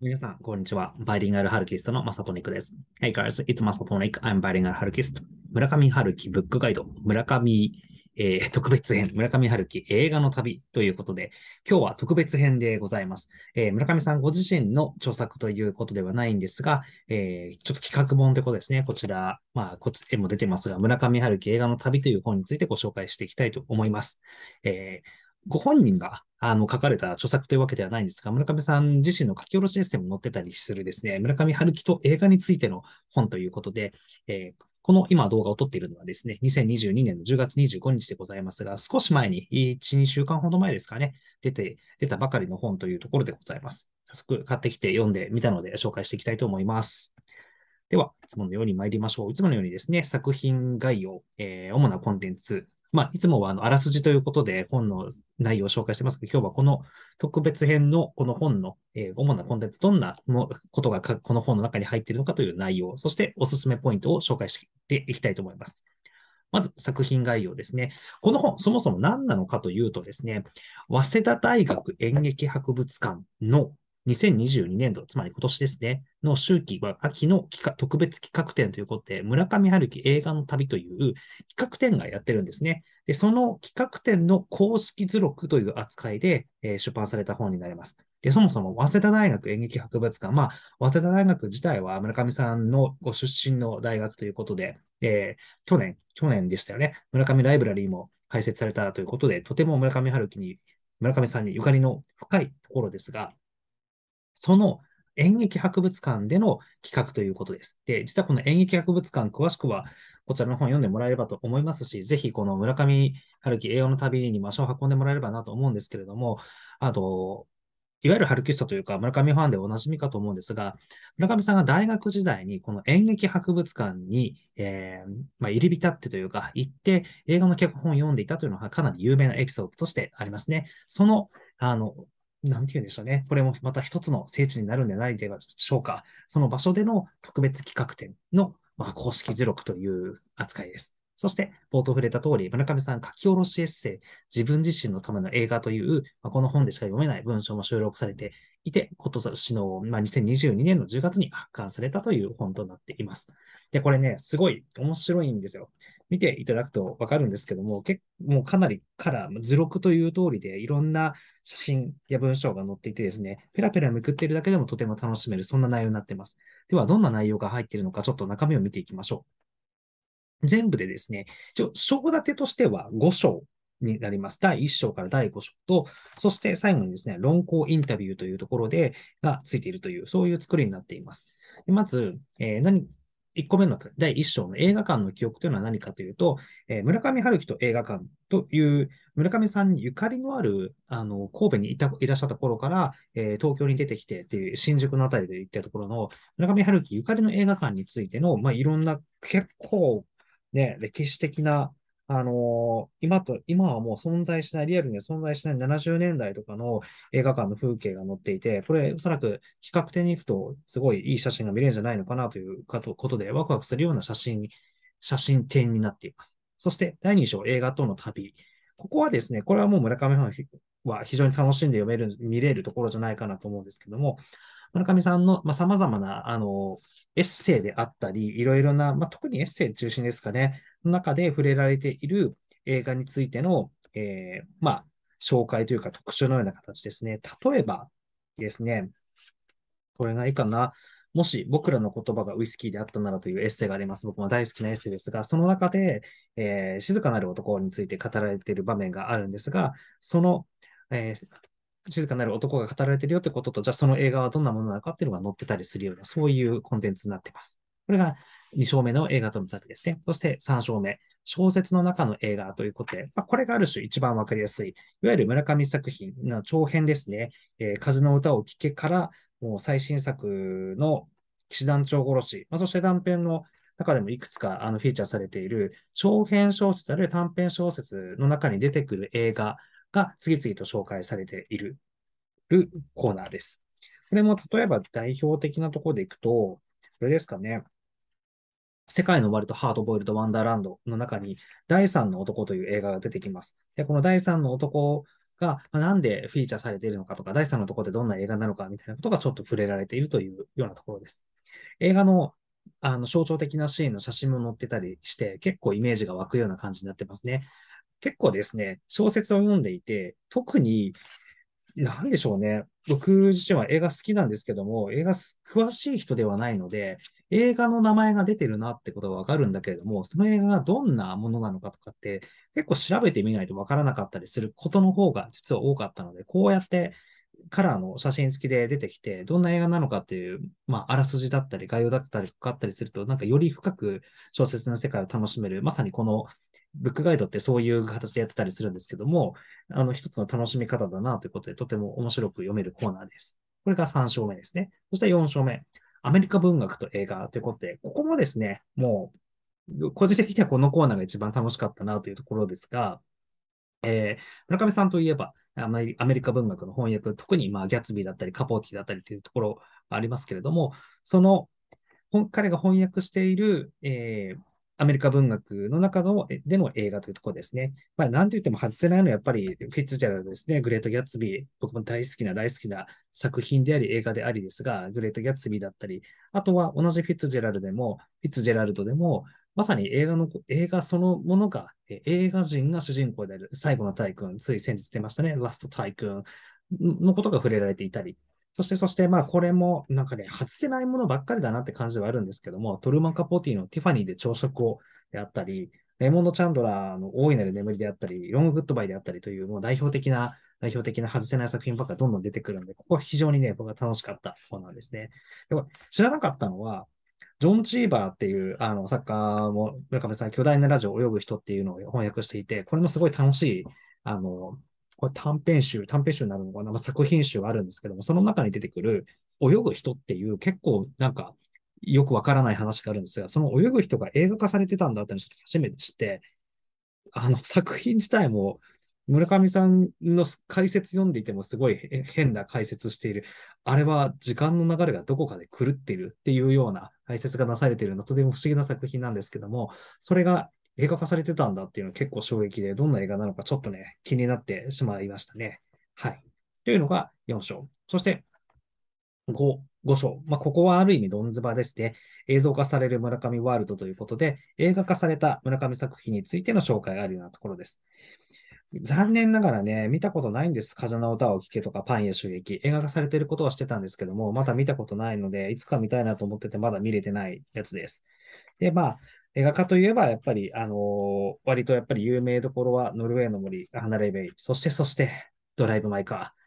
皆さん、こんにちは。バイリンガルハルキストのマサトニックです。Hey guys, it's Masatonic. I'm b i リ i n g ハルキ h a k i s t 村上春樹ブックガイド、村上、えー、特別編、村上春樹映画の旅ということで、今日は特別編でございます。えー、村上さんご自身の著作ということではないんですが、えー、ちょっと企画本ということですね。こちら、まあ、こっちでも出てますが、村上春樹映画の旅という本についてご紹介していきたいと思います。えーご本人があの書かれた著作というわけではないんですが、村上さん自身の書き下ろしエッセイも載ってたりするですね、村上春樹と映画についての本ということで、えーこの今動画を撮っているのはですね、2022年の10月25日でございますが、少し前に、1、2週間ほど前ですかね、出て、出たばかりの本というところでございます。早速買ってきて読んでみたので紹介していきたいと思います。では、いつものように参りましょう。いつものようにですね、作品概要、えー、主なコンテンツ、まあ、いつもはあのあらすじということで本の内容を紹介してますけど、今日はこの特別編のこの本の、えー、主なコンテンツ、どんなことがこの本の中に入っているのかという内容、そしておすすめポイントを紹介していきたいと思います。まず作品概要ですね。この本、そもそも何なのかというとですね、早稲田大学演劇博物館の2022年度、つまり今年ですね、の秋期は秋の特別企画展ということで、村上春樹映画の旅という企画展がやってるんですね。で、その企画展の公式図録という扱いで、えー、出版された本になります。で、そもそも早稲田大学演劇博物館、まあ、早稲田大学自体は村上さんのご出身の大学ということで、えー、去年、去年でしたよね。村上ライブラリーも開設されたということで、とても村上春樹に、村上さんにゆかりの深いところですが、その演劇博物館での企画ということです。で、実はこの演劇博物館、詳しくはこちらの本読んでもらえればと思いますし、ぜひこの村上春樹栄養の旅に場所を運んでもらえればなと思うんですけれども、あと、いわゆるハルキストというか、村上ファンでおなじみかと思うんですが、村上さんが大学時代にこの演劇博物館に、えー、まあ、入り浸ってというか、行って映画の脚本を読んでいたというのはかなり有名なエピソードとしてありますね。その、あの、なんて言うんでしょうね。これもまた一つの聖地になるんじゃないでしょうか。その場所での特別企画展の、まあ、公式図録という扱いです。そして、冒頭触れた通り、村上さん書き下ろしエッセイ、自分自身のための映画という、まあ、この本でしか読めない文章も収録されていて、今年の、まあ、2022年の10月に発刊されたという本となっています。で、これね、すごい面白いんですよ。見ていただくとわかるんですけども、結構かなりから図録という通りで、いろんな写真や文章が載っていてですね、ペラペラめくっているだけでもとても楽しめる、そんな内容になっています。では、どんな内容が入っているのか、ちょっと中身を見ていきましょう。全部でですね、一応、章立てとしては5章になります。第1章から第5章と、そして最後にですね、論考インタビューというところで、がついているという、そういう作りになっています。まず、えー、何、1個目の第1章の映画館の記憶というのは何かというと、えー、村上春樹と映画館という村上さんにゆかりのあるあの神戸にいたいらっしゃった頃から、えー、東京に出てきてっていう新宿のあたりで行ったところの村上春樹ゆかりの映画館についての、まあ、いろんな結構ね、歴史的な、あのー、今と、今はもう存在しない、リアルには存在しない70年代とかの映画館の風景が載っていて、これおそらく比較的に行くと、すごいいい写真が見れるんじゃないのかなということで、ワクワクするような写真、写真展になっています。そして、第2章、映画との旅。ここはですね、これはもう村上さんは非常に楽しんで読める、見れるところじゃないかなと思うんですけども、村上さんのさまざ、あ、まなあのエッセイであったり、いろいろな、まあ、特にエッセイ中心ですかね、の中で触れられている映画についての、えー、まあ、紹介というか特集のような形ですね。例えばですね、これがいいかな。もし僕らの言葉がウイスキーであったならというエッセイがあります。僕も大好きなエッセイですが、その中で、えー、静かなる男について語られている場面があるんですが、その、えー、静かなる男が語られてるよってことと、じゃあその映画はどんなものなのかっていうのが載ってたりするような、そういうコンテンツになってます。これが2章目の映画との旅ですね。そして3章目、小説の中の映画ということで、まあ、これがある種一番わかりやすい、いわゆる村上作品の長編ですね。えー、風の歌を聴けから、もう最新作の騎士団長殺し、まあ、そして断片の中でもいくつかあのフィーチャーされている長編小説あるいは短編小説の中に出てくる映画が次々と紹介されているるコーナーです。これも例えば代表的なところでいくと、これですかね。世界の終わりとハードボイルド・ワンダーランドの中に、第3の男という映画が出てきます。で、この第3の男が、まなんでフィーチャーされているのかとか、第3のところでどんな映画なのかみたいなことがちょっと触れられているというようなところです。映画のあの象徴的なシーンの写真も載ってたりして、結構イメージが湧くような感じになってますね。結構ですね、小説を読んでいて、特になんでしょうね。僕自身は映画好きなんですけども、映画詳しい人ではないので、映画の名前が出てるなってことはわかるんだけれども、その映画がどんなものなのかとかって、結構調べてみないとわからなかったりすることの方が実は多かったので、こうやってカラーの写真付きで出てきて、どんな映画なのかっていう、まあ、あらすじだったり、概要だったり、かかったりすると、なんかより深く小説の世界を楽しめる、まさにこのブックガイドってそういう形でやってたりするんですけども、あの、一つの楽しみ方だなということで、とても面白く読めるコーナーです。これが3章目ですね。そして4章目。アメリカ文学と映画ということで、ここもですね、もう、個人的にはこのコーナーが一番楽しかったなというところですが、えー、村上さんといえば、アメリカ文学の翻訳、特にまあギャツビーだったり、カポーティだったりというところありますけれども、その、彼が翻訳している、えー、アメリカ文学の中のでの映画というところですね。まあ、なんと言っても外せないのはやっぱりフィッツジェラルですね。グレート・ギャッツビー。僕も大好きな大好きな作品であり映画でありですが、グレート・ギャッツビーだったり、あとは同じフィッツジェラルでも、フィッツジェラルドでも、まさに映画の、映画そのものが、映画人が主人公である最後のイ君、つい先日出ましたね、ラストイ君のことが触れられていたり、そして、そして、まあ、これも、なんかね、外せないものばっかりだなって感じではあるんですけども、トルマン・カポティのティファニーで朝食をやったり、レモンド・チャンドラーの大いなる眠りであったり、ロング・グッドバイであったりという、もう代表的な、代表的な外せない作品ばっかどんどん出てくるんで、ここは非常にね、僕は楽しかった方なんですね。で知らなかったのは、ジョン・チーバーっていう、あの、作家も、村上さん、巨大なラジオを泳ぐ人っていうのを翻訳していて、これもすごい楽しい、あの、これ短編集、短編集になるのかな、まあ、作品集あるんですけども、その中に出てくる泳ぐ人っていう結構なんかよくわからない話があるんですが、その泳ぐ人が映画化されてたんだってっと初めて知って、あの作品自体も村上さんの解説読んでいてもすごい変な解説している。あれは時間の流れがどこかで狂っているっていうような解説がなされているのとても不思議な作品なんですけども、それが映画化されてたんだっていうのは結構衝撃で、どんな映画なのかちょっとね、気になってしまいましたね。はい。というのが4章。そして、5、5章。まあ、ここはある意味どんずばですね。映像化される村上ワールドということで、映画化された村上作品についての紹介があるようなところです。残念ながらね、見たことないんです。風の歌を聴けとか、パンや襲撃。映画化されてることはしてたんですけども、まだ見たことないので、いつか見たいなと思ってて、まだ見れてないやつです。で、まあ、映画化といえば、やっぱり、あのー、割とやっぱり有名どころは、ノルウェーの森、離れベイ、そしてそして、ドライブ・マイ・カー。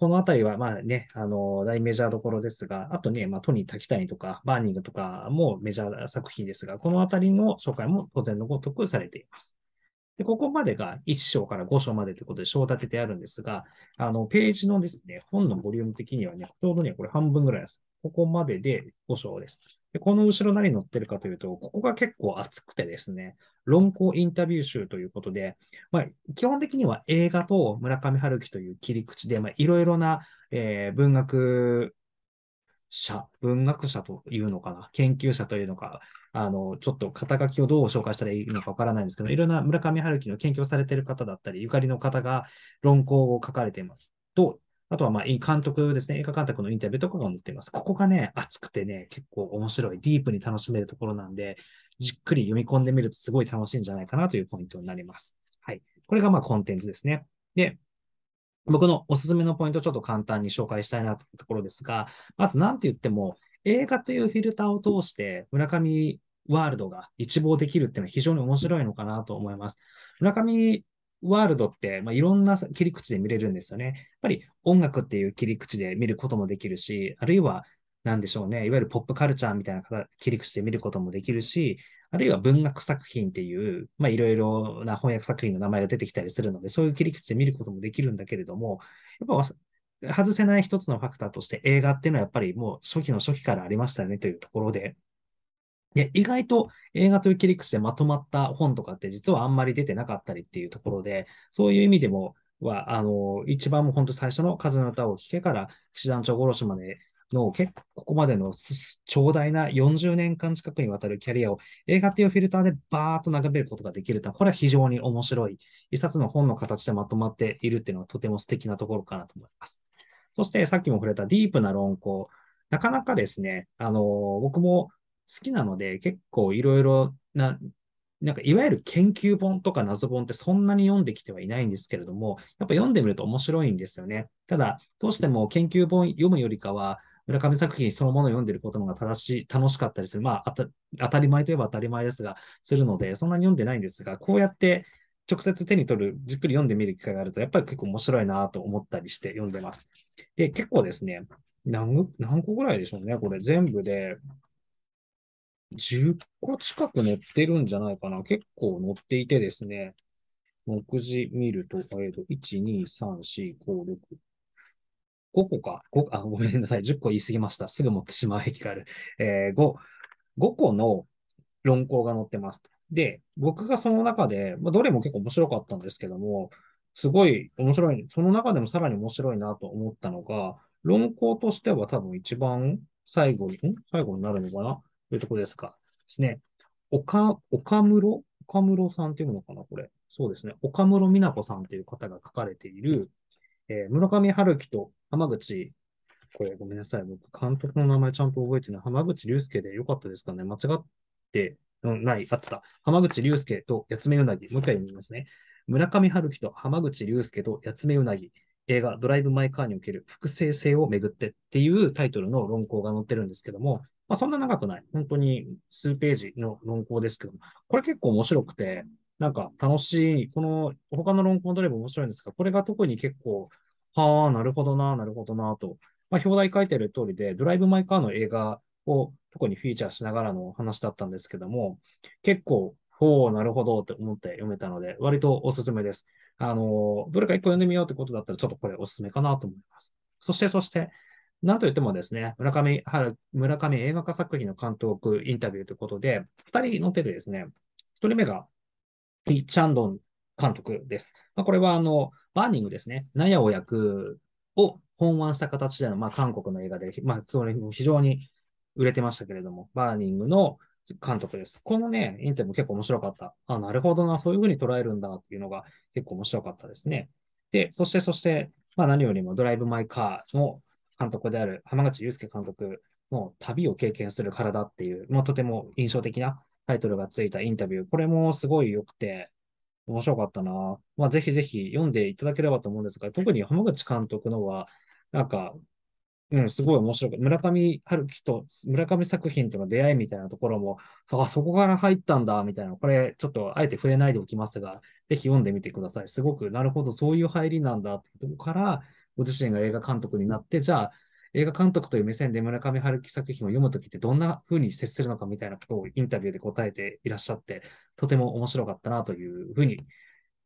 このあたりは、まあね、あのー、大メジャーどころですが、あとね、まあ、トニー・タキタニとか、バーニングとかもメジャー作品ですが、このあたりの紹介も当然のごとくされています。で、ここまでが1章から5章までということで章立ててあるんですが、あの、ページのですね、本のボリューム的にはね、ちょうどね、これ半分ぐらいです。ここまでで5章です。でこの後ろ何載ってるかというと、ここが結構厚くてですね、論考インタビュー集ということで、まあ、基本的には映画と村上春樹という切り口で、まあ、いろいろな、えー、文学者、文学者というのかな、研究者というのか、あの、ちょっと肩書きをどう紹介したらいいのかわからないんですけど、いろんな村上春樹の研究をされている方だったり、ゆかりの方が論考を書かれています。と、あとは、まあ、監督ですね、映画監督のインタビューとかが載っています。ここがね、熱くてね、結構面白い、ディープに楽しめるところなんで、じっくり読み込んでみるとすごい楽しいんじゃないかなというポイントになります。はい。これが、まあ、コンテンツですね。で、僕のおすすめのポイントをちょっと簡単に紹介したいなというところですが、まず何て言っても、映画というフィルターを通して村上ワールドが一望できるっていうのは非常に面白いのかなと思います。村上ワールドって、まあ、いろんな切り口で見れるんですよね。やっぱり音楽っていう切り口で見ることもできるし、あるいは何でしょうね、いわゆるポップカルチャーみたいな切り口で見ることもできるし、あるいは文学作品っていう、まあ、いろいろな翻訳作品の名前が出てきたりするので、そういう切り口で見ることもできるんだけれども、やっぱ外せない一つのファクターとして映画っていうのはやっぱりもう初期の初期からありましたよねというところで、で、意外と映画という切り口でまとまった本とかって実はあんまり出てなかったりっていうところで、そういう意味でも、は、あの、一番も本当最初の風の歌を聴けから、騎士団長殺しまでの結構ここまでの長大な40年間近くにわたるキャリアを映画っていうフィルターでバーっと眺めることができるとこれは非常に面白い一冊の本の形でまとまっているっていうのはとても素敵なところかなと思います。そしてさっきも触れたディープな論考。なかなかですね、あの、僕も好きなので、結構いろいろな、なんかいわゆる研究本とか謎本ってそんなに読んできてはいないんですけれども、やっぱ読んでみると面白いんですよね。ただ、どうしても研究本読むよりかは、村上作品そのものを読んでることのが正しい、楽しかったりする。まあ、当たり前といえば当たり前ですが、するので、そんなに読んでないんですが、こうやって直接手に取る、じっくり読んでみる機会があると、やっぱり結構面白いなと思ったりして読んでます。で、結構ですね、何、何個ぐらいでしょうね、これ全部で。10個近く載ってるんじゃないかな。結構載っていてですね。目次見ると、えっ、と、1、2、3、4、5、6。5個か。5あ、ごめんなさい。10個言い過ぎました。すぐ持ってしまう駅がある。えー、5、5個の論考が載ってます。で、僕がその中で、まあ、どれも結構面白かったんですけども、すごい面白い、その中でもさらに面白いなと思ったのが、論考としては多分一番最後に、ん最後になるのかないうところですか。ですね。岡、岡室岡室さんっていうのかなこれ。そうですね。岡室美奈子さんという方が書かれている、えー、村上春樹と浜口、これごめんなさい。僕、監督の名前ちゃんと覚えてない。浜口竜介でよかったですかね間違って、うん、ない、あった。浜口竜介と八つ目うなぎ。もう一回読みますね。村上春樹と浜口竜介と八つ目うなぎ。映画、ドライブ・マイ・カーにおける複製性をめぐってっていうタイトルの論考が載ってるんですけども、まあ、そんな長くない。本当に数ページの論考ですけど、これ結構面白くて、なんか楽しい。この他の論考どれも面白いんですが、これが特に結構、はあ、なるほどな、なるほどな、と。まあ、表題書いてる通りで、ドライブ・マイ・カーの映画を特にフィーチャーしながらの話だったんですけども、結構、ほう、なるほどって思って読めたので、割とおすすめです。あの、どれか一個読んでみようってことだったら、ちょっとこれおすすめかなと思います。そして、そして、なんといってもですね、村上春、村上映画化作品の監督インタビューということで、二人の手でですね、一人目が、ッチャンドン監督です。まあ、これは、あの、バーニングですね、ナヤオ役を本案した形での、まあ、韓国の映画で、まあ、それ非常に売れてましたけれども、バーニングの監督です。このね、インタビュー結構面白かった。あ、なるほどな、そういうふうに捉えるんだっていうのが結構面白かったですね。で、そして、そして、まあ何よりもドライブ・マイ・カーの監督である浜口祐介監督の旅を経験する体っていう、まあ、とても印象的なタイトルがついたインタビュー、これもすごい良くて、面白かったな。まあ、ぜひぜひ読んでいただければと思うんですが、特に浜口監督のは、なんか、うん、すごい面白く、村上春樹と村上作品との出会いみたいなところも、あ、そこから入ったんだ、みたいな、これちょっとあえて触れないでおきますが、ぜひ読んでみてください。すごく、なるほど、そういう入りなんだってとこから、ご自身が映画監督になって、じゃあ、映画監督という目線で村上春樹作品を読むときってどんな風に接するのかみたいなことをインタビューで答えていらっしゃって、とても面白かったなというふうに、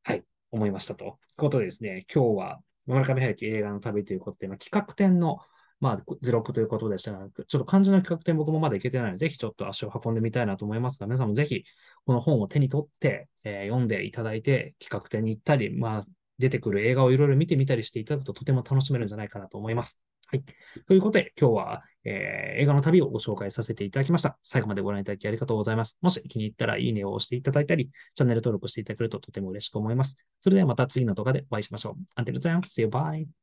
はい、思いましたと。いうことでですね、今日は村上春樹映画の旅ということで、まあ、企画展のまあ、図録ということでしたが、ちょっと漢字の企画展僕もまだ行けてないので、ぜひちょっと足を運んでみたいなと思いますが、皆さんもぜひこの本を手に取って、えー、読んでいただいて、企画展に行ったり、まあ、出てくる映画をいろいろ見てみたりしていただくととても楽しめるんじゃないかなと思います。はい。ということで、今日は、えー、映画の旅をご紹介させていただきました。最後までご覧いただきありがとうございます。もし気に入ったら、いいねを押していただいたり、チャンネル登録していただけるととても嬉しく思います。それではまた次の動画でお会いしましょう。Until then, see you, bye!